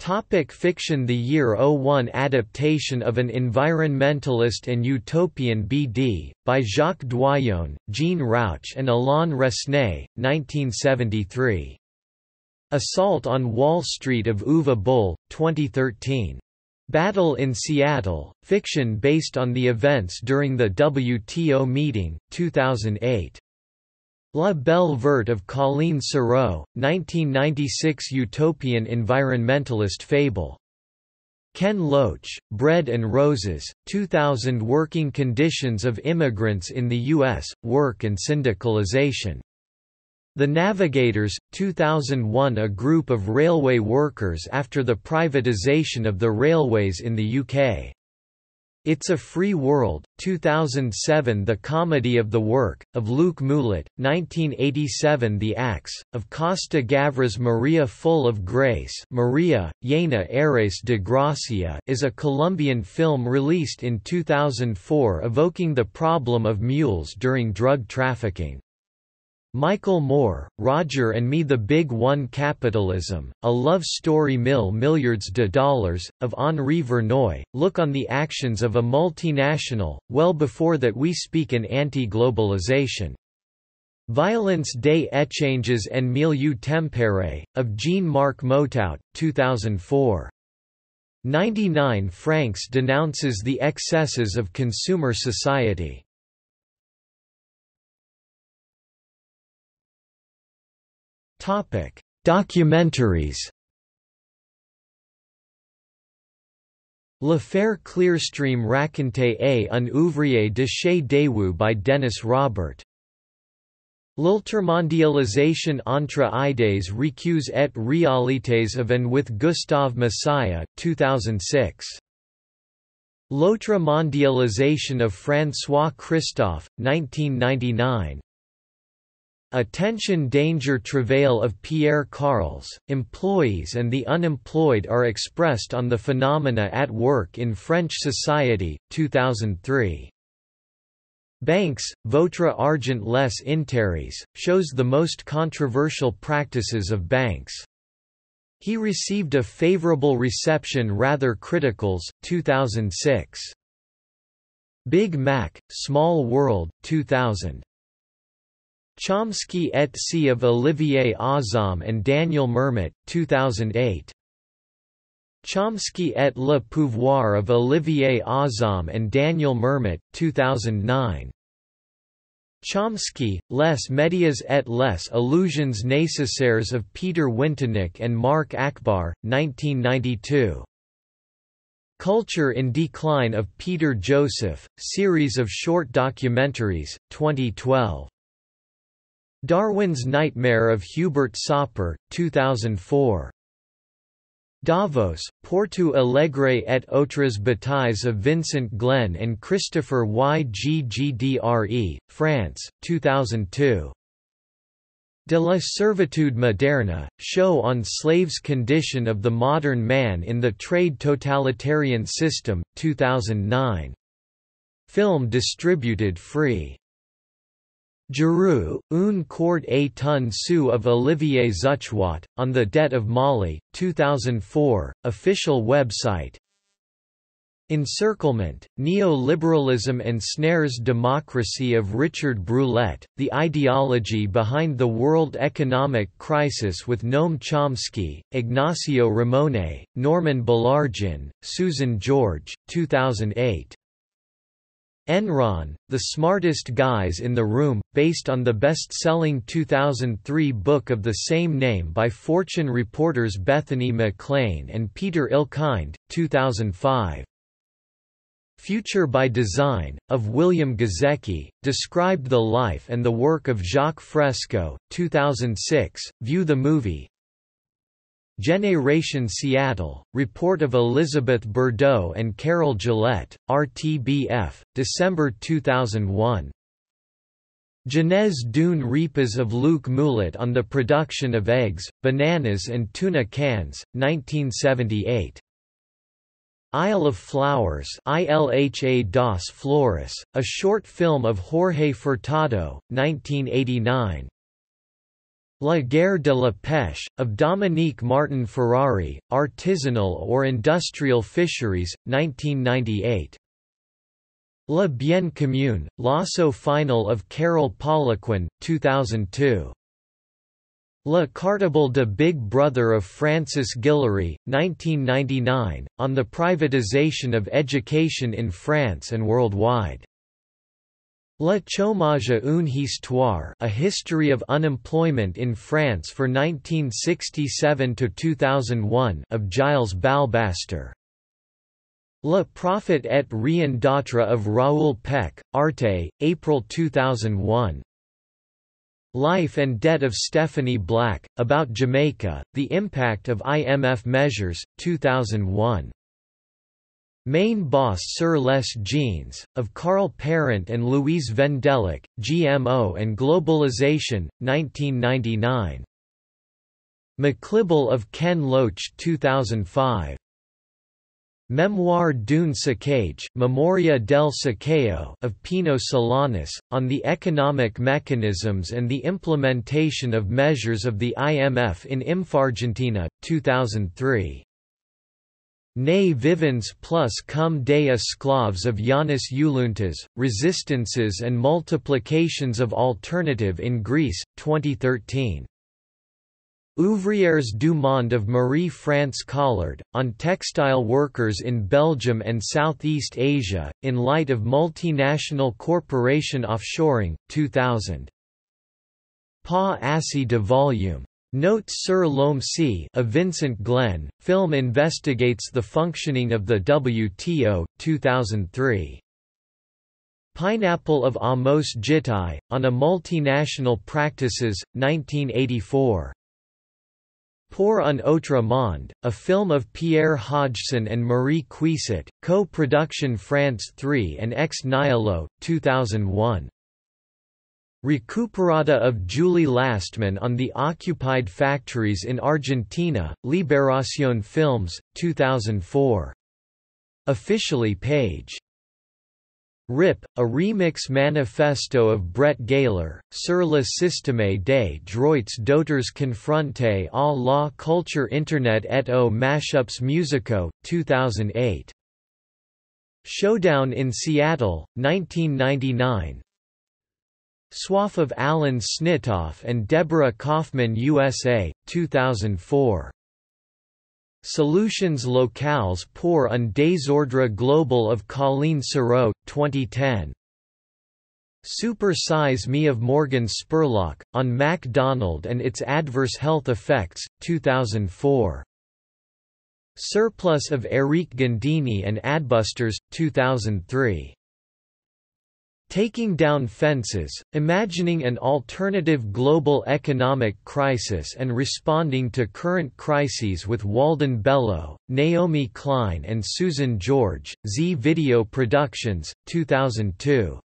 Topic fiction The Year 01 adaptation of an environmentalist and utopian BD, by Jacques Doyon, Jean Rauch and Alain Resnais, 1973. Assault on Wall Street of Uwe Bull, 2013. Battle in Seattle, fiction based on the events during the WTO meeting, 2008. La Belle Verte of Colleen Serrault, 1996 Utopian environmentalist fable. Ken Loach, Bread and Roses, 2000 Working Conditions of Immigrants in the U.S., Work and Syndicalization. The Navigators, 2001 A group of railway workers after the privatization of the railways in the UK. It's a Free World, 2007 The Comedy of the Work, of Luke Mulet, 1987 The Axe, of Costa Gavras Maria Full of Grace Maria, Yena Ares de Gracia is a Colombian film released in 2004 evoking the problem of mules during drug trafficking. Michael Moore, Roger and Me The Big One Capitalism, A Love Story Mill Milliards de Dollars, of Henri Vernoy, look on the actions of a multinational, well before that we speak in anti-globalization. Violence des échanges and milieu tempéré, of Jean-Marc Motout, 2004. 99 francs denounces the excesses of consumer society. Topic: Documentaries. L'affaire Faire Clearstream raconté et un ouvrier de chez Daewoo by Dennis Robert. L'ultermondialisation entre idées recues et réalités of and with Gustave Messiah 2006. L'autre mondialisation of François Christophe, 1999. Attention danger travail of Pierre Carles, employees and the unemployed are expressed on the phenomena at work in French society, 2003. Banks, Votre Argent Les Interes, shows the most controversial practices of banks. He received a favorable reception rather criticals, 2006. Big Mac, Small World, 2000. Chomsky et C of Olivier Azam and Daniel Mermet, 2008. Chomsky et le pouvoir of Olivier Azam and Daniel Mermet, 2009. Chomsky, Les médias et les illusions nécessaires of Peter Winternick and Mark Akbar, 1992. Culture in Decline of Peter Joseph, series of short documentaries, 2012. Darwin's Nightmare of Hubert Soper, 2004. Davos, Porto Alegre et otras batailles of Vincent Glenn and Christopher Y. G. G. D. R. E., France, 2002. De la servitude moderne, show on slave's condition of the modern man in the trade totalitarian system, 2009. Film distributed free. Giroux, un Court a ton Sou of Olivier Zuchwat, on the debt of Mali, 2004, official website Encirclement, Neoliberalism and Snares Democracy of Richard Brulette, the ideology behind the world economic crisis with Noam Chomsky, Ignacio Ramone, Norman Belargin, Susan George, 2008. Enron, The Smartest Guys in the Room, based on the best-selling 2003 book of the same name by Fortune reporters Bethany McLean and Peter Ilkind, 2005. Future by Design, of William Gazeki, described the life and the work of Jacques Fresco, 2006. View the movie, Generation Seattle, Report of Elizabeth Burdeau and Carol Gillette, RTBF, December 2001. Janez Dune Repas of Luke Moulet on the production of eggs, bananas and tuna cans, 1978. Isle of Flowers ILHA dos Flores, a short film of Jorge Furtado, 1989. La guerre de la pêche, of Dominique Martin Ferrari, Artisanal or Industrial Fisheries, 1998. La Bien Commune, Lasso Final of Carol Poliquin, 2002. La Cartable de Big Brother of Francis Guillory, 1999, on the privatization of education in France and worldwide. La chômage une histoire A History of Unemployment in France for 1967–2001 of Giles Balbaster. La Prophet et Rien d'autre of Raoul Peck, Arte, April 2001. Life and Debt of Stephanie Black, About Jamaica, The Impact of IMF Measures, 2001. Main boss Sir Les Jeans, of Carl Parent and Louise Vendelik, GMO and Globalization, 1999. McClibble of Ken Loach 2005. Memoir d'un Sacage Memoria del Sacao of Pino Solanas, on the economic mechanisms and the implementation of measures of the IMF in Infargentina, 2003. Ne vivens plus cum de esclaves of Yanis Uluntas, Resistances and Multiplications of Alternative in Greece, 2013. Ouvrières du Monde of Marie-France Collard, on textile workers in Belgium and Southeast Asia, in light of multinational corporation offshoring, 2000. Pa Assi de Volume Notes sur l'homme C of Vincent Glenn, film investigates the functioning of the WTO, 2003. Pineapple of Amos Jitai, on a multinational practices, 1984. Pour un autre monde, a film of Pierre Hodgson and Marie Cuisset, co-production France 3 and Ex Nihilo, 2001. Recuperata of Julie Lastman on the occupied factories in Argentina, Liberación Films, 2004. Officially page. RIP, a remix manifesto of Brett Gaylor, Sur le système des droits d'auteurs confronté à la culture Internet et aux mashups musicaux, 2008. Showdown in Seattle, 1999, Swaff of Alan Snitoff and Deborah Kaufman USA, 2004. Solutions locales pour un désordre global of Colleen Serrault, 2010. Super Size Me of Morgan Spurlock, on MacDonald and its Adverse Health Effects, 2004. Surplus of Eric Gandini and Adbusters, 2003. Taking down fences, imagining an alternative global economic crisis and responding to current crises with Walden Bellow, Naomi Klein and Susan George, Z Video Productions, 2002.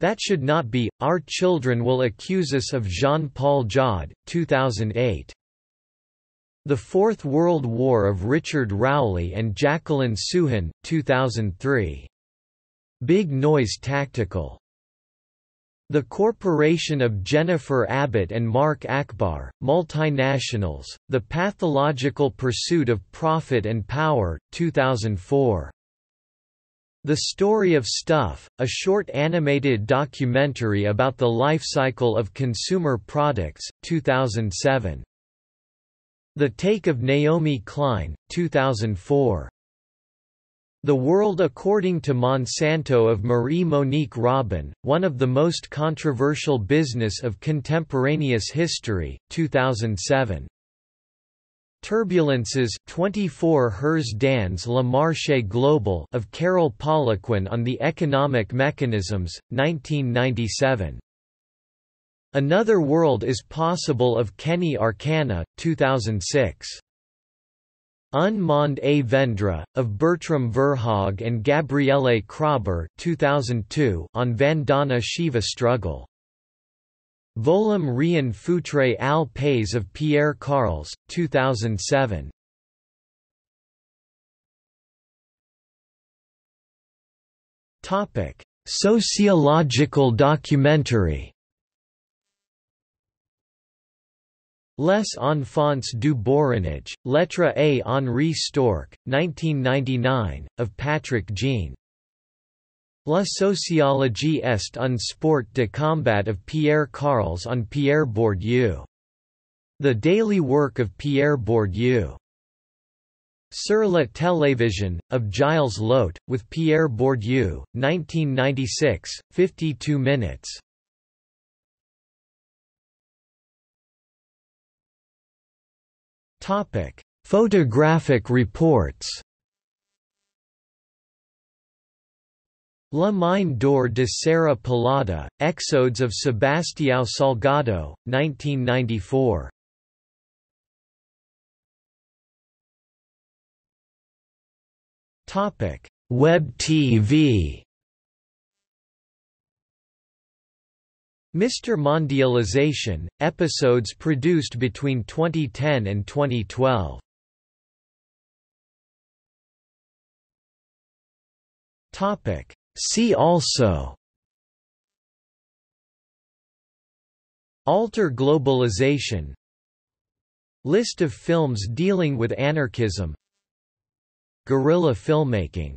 That Should Not Be, Our Children Will Accuse Us of Jean-Paul Jod, 2008. The Fourth World War of Richard Rowley and Jacqueline Suhan, 2003. Big Noise Tactical the Corporation of Jennifer Abbott and Mark Akbar, Multinationals, The Pathological Pursuit of Profit and Power, 2004. The Story of Stuff, a short animated documentary about the life cycle of consumer products, 2007. The Take of Naomi Klein, 2004. The World According to Monsanto of Marie-Monique Robin, One of the Most Controversial Business of Contemporaneous History, 2007. Turbulences 24 Hers dans le marché global of Carol Poliquin on the Economic Mechanisms, 1997. Another World is Possible of Kenny Arcana, 2006. Un Monde et Vendre, of Bertram Verhaag and Gabriele Kraber 2002 on Vandana Shiva struggle. Volum Rien Foutre al Pays of Pierre Carles, 2007. Sociological documentary Les Enfants du Borinage, Lettre A Henri Storck, 1999, of Patrick Jean. La sociologie est un sport de combat of Pierre Carles on Pierre Bourdieu. The Daily Work of Pierre Bourdieu. Sur la télévision, of Giles Lote, with Pierre Bourdieu, 1996, 52 minutes. Topic: Photographic reports. La Mine d'Or de Serra Pelada, Exodes of Sebastião Salgado, 1994. Topic: Web TV. Mr. Mondialization, episodes produced between 2010 and 2012. Topic. See also Alter globalization List of films dealing with anarchism Guerrilla filmmaking